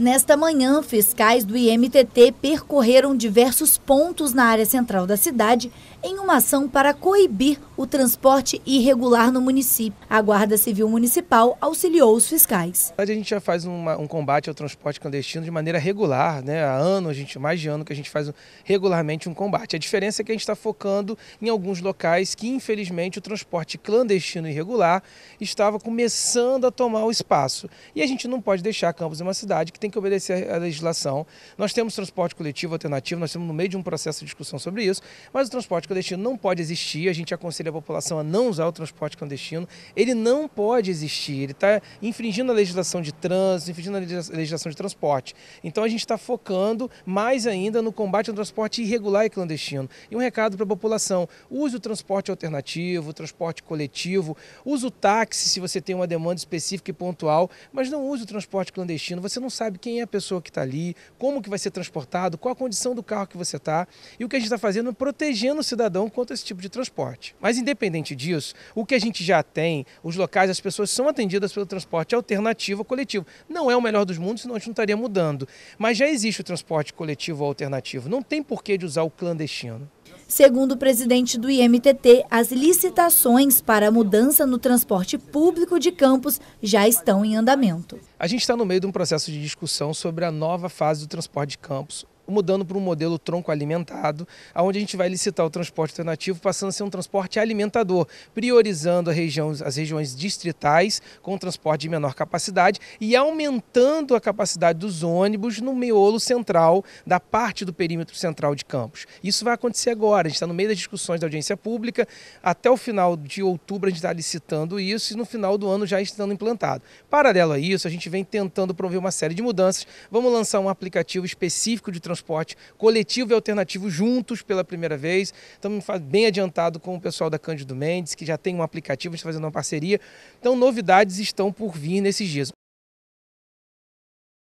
Nesta manhã, fiscais do IMTT percorreram diversos pontos na área central da cidade em uma ação para coibir o transporte irregular no município. A Guarda Civil Municipal auxiliou os fiscais. A gente já faz uma, um combate ao transporte clandestino de maneira regular, né? há ano, a gente, mais de ano que a gente faz regularmente um combate. A diferença é que a gente está focando em alguns locais que, infelizmente, o transporte clandestino irregular estava começando a tomar o espaço. E a gente não pode deixar Campos uma cidade que tem tem que obedecer à legislação. Nós temos transporte coletivo alternativo, nós estamos no meio de um processo de discussão sobre isso, mas o transporte clandestino não pode existir. A gente aconselha a população a não usar o transporte clandestino. Ele não pode existir. Ele está infringindo a legislação de trânsito, infringindo a legislação de transporte. Então a gente está focando mais ainda no combate ao transporte irregular e clandestino. E um recado para a população: use o transporte alternativo, o transporte coletivo, use o táxi se você tem uma demanda específica e pontual, mas não use o transporte clandestino. Você não sabe sabe quem é a pessoa que está ali, como que vai ser transportado, qual a condição do carro que você está. E o que a gente está fazendo é protegendo o cidadão contra esse tipo de transporte. Mas independente disso, o que a gente já tem, os locais, as pessoas são atendidas pelo transporte alternativo coletivo. Não é o melhor dos mundos, senão a gente não estaria mudando. Mas já existe o transporte coletivo alternativo. Não tem porquê de usar o clandestino. Segundo o presidente do IMTT, as licitações para a mudança no transporte público de Campos já estão em andamento. A gente está no meio de um processo de discussão sobre a nova fase do transporte de Campos, mudando para um modelo tronco alimentado, onde a gente vai licitar o transporte alternativo passando a ser um transporte alimentador, priorizando região, as regiões distritais com transporte de menor capacidade e aumentando a capacidade dos ônibus no miolo central da parte do perímetro central de Campos. Isso vai acontecer agora, a gente está no meio das discussões da audiência pública, até o final de outubro a gente está licitando isso e no final do ano já estando implantado. Paralelo a isso, a gente vem tentando promover uma série de mudanças, vamos lançar um aplicativo específico de transporte transporte coletivo e alternativo juntos pela primeira vez. Estamos bem adiantado com o pessoal da Cândido Mendes, que já tem um aplicativo, a gente está fazendo uma parceria. Então, novidades estão por vir nesses dias.